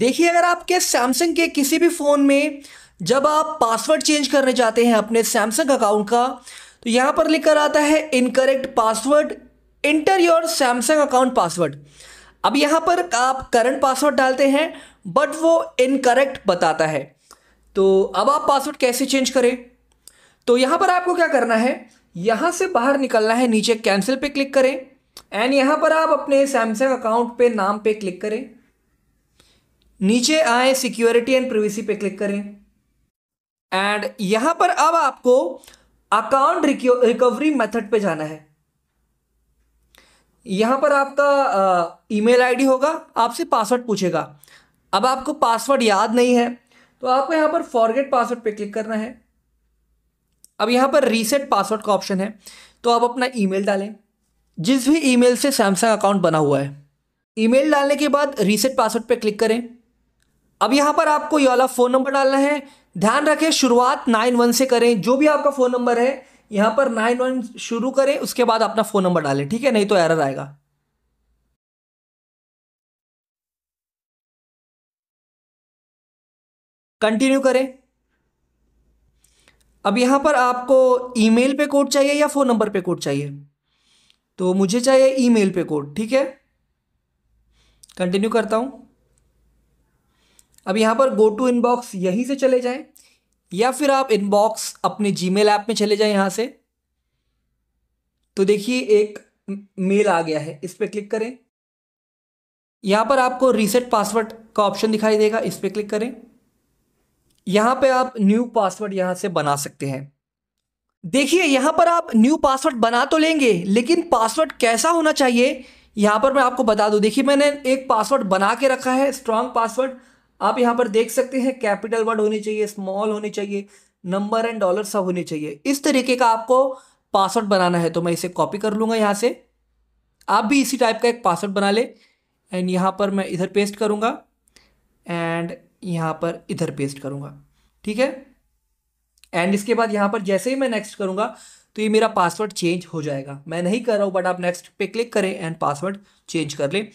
देखिए अगर आपके सैमसंग के किसी भी फ़ोन में जब आप पासवर्ड चेंज करने जाते हैं अपने सैमसंग अकाउंट का तो यहाँ पर लिखकर आता है incorrect password enter your Samsung account password अब यहाँ पर आप करंट पासवर्ड डालते हैं बट वो इनकरेक्ट बताता है तो अब आप पासवर्ड कैसे चेंज करें तो यहाँ पर आपको क्या करना है यहाँ से बाहर निकलना है नीचे कैंसिल पे क्लिक करें एंड यहाँ पर आप अपने सैमसंग अकाउंट पे नाम पे क्लिक करें नीचे आए सिक्योरिटी एंड प्रिवेसी पे क्लिक करें एंड यहां पर अब आपको अकाउंट रिकवरी मेथड पे जाना है यहां पर आपका ईमेल आईडी होगा आपसे पासवर्ड पूछेगा अब आपको पासवर्ड याद नहीं है तो आपको यहां पर फॉरगेट पासवर्ड पे क्लिक करना है अब यहां पर रीसेट पासवर्ड का ऑप्शन है तो आप अपना ईमेल डालें जिस भी ईमेल से सैमसंग अकाउंट बना हुआ है ईमेल डालने के बाद रीसेट पासवर्ड पे क्लिक करें अब यहां पर आपको ये वाला फ़ोन नंबर डालना है ध्यान रखें शुरुआत नाइन वन से करें जो भी आपका फ़ोन नंबर है यहां पर नाइन वन शुरू करें उसके बाद अपना फ़ोन नंबर डालें ठीक है नहीं तो एरर आएगा कंटिन्यू करें अब यहां पर आपको ईमेल पे कोड चाहिए या फ़ोन नंबर पे कोड चाहिए तो मुझे चाहिए ईमेल पे कोड ठीक है कंटिन्यू करता हूं अब यहाँ पर गो टू इनबॉक्स यहीं से चले जाएं या फिर आप इनबॉक्स अपने जीमेल ऐप में चले जाएं यहाँ से तो देखिए एक मेल आ गया है इस पर क्लिक करें यहाँ पर आपको रीसेट पासवर्ड का ऑप्शन दिखाई देगा इस पर क्लिक करें यहाँ पे आप न्यू पासवर्ड यहाँ से बना सकते हैं देखिए यहाँ पर आप न्यू पासवर्ड बना तो लेंगे लेकिन पासवर्ड कैसा होना चाहिए यहाँ पर मैं आपको बता दूँ देखिए मैंने एक पासवर्ड बना के रखा है स्ट्रॉन्ग पासवर्ड आप यहाँ पर देख सकते हैं कैपिटल वर्ड होनी चाहिए स्मॉल होने चाहिए नंबर एंड डॉलर सब होने चाहिए इस तरीके का आपको पासवर्ड बनाना है तो मैं इसे कॉपी कर लूँगा यहाँ से आप भी इसी टाइप का एक पासवर्ड बना ले एंड यहाँ पर मैं इधर पेस्ट करूँगा एंड यहाँ पर इधर पेस्ट करूँगा ठीक है एंड इसके बाद यहाँ पर जैसे ही मैं नेक्स्ट करूँगा तो ये मेरा पासवर्ड चेंज हो जाएगा मैं नहीं कर रहा हूँ बट आप नेक्स्ट पे क्लिक करें एंड पासवर्ड चेंज कर लें